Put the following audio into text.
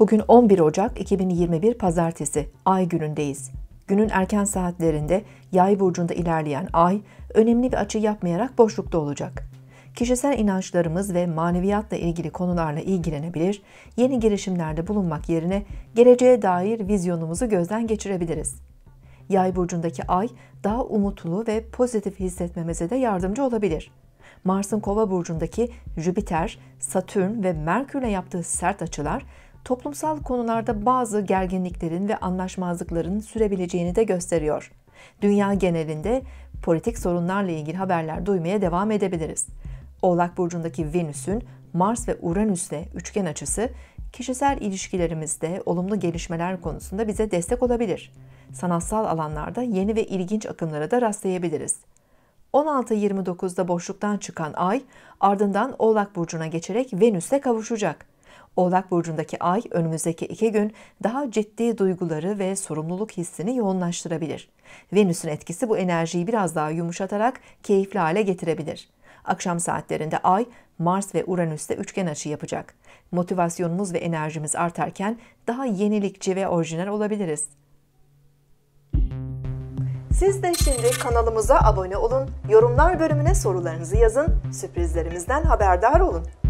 Bugün 11 Ocak 2021 Pazartesi, ay günündeyiz. Günün erken saatlerinde yay burcunda ilerleyen ay önemli bir açı yapmayarak boşlukta olacak. Kişisel inançlarımız ve maneviyatla ilgili konularla ilgilenebilir, yeni girişimlerde bulunmak yerine geleceğe dair vizyonumuzu gözden geçirebiliriz. Yay burcundaki ay daha umutlu ve pozitif hissetmemize de yardımcı olabilir. Mars'ın Kova burcundaki Jüpiter, Satürn ve Merkür'le yaptığı sert açılar toplumsal konularda bazı gerginliklerin ve anlaşmazlıkların sürebileceğini de gösteriyor. Dünya genelinde politik sorunlarla ilgili haberler duymaya devam edebiliriz. Oğlak burcundaki Venüs'ün Mars ve Uranüs'le üçgen açısı kişisel ilişkilerimizde olumlu gelişmeler konusunda bize destek olabilir. Sanatsal alanlarda yeni ve ilginç akımlara da rastlayabiliriz. 16-29'da boşluktan çıkan Ay ardından Oğlak burcuna geçerek Venüs'e kavuşacak. Oğlak burcundaki ay önümüzdeki iki gün daha ciddi duyguları ve sorumluluk hissini yoğunlaştırabilir. Venüs'ün etkisi bu enerjiyi biraz daha yumuşatarak keyifli hale getirebilir. Akşam saatlerinde ay Mars ve Uranüs'te üçgen açı yapacak. Motivasyonumuz ve enerjimiz artarken daha yenilikçi ve orijinal olabiliriz. Siz de şimdi kanalımıza abone olun, yorumlar bölümüne sorularınızı yazın, sürprizlerimizden haberdar olun.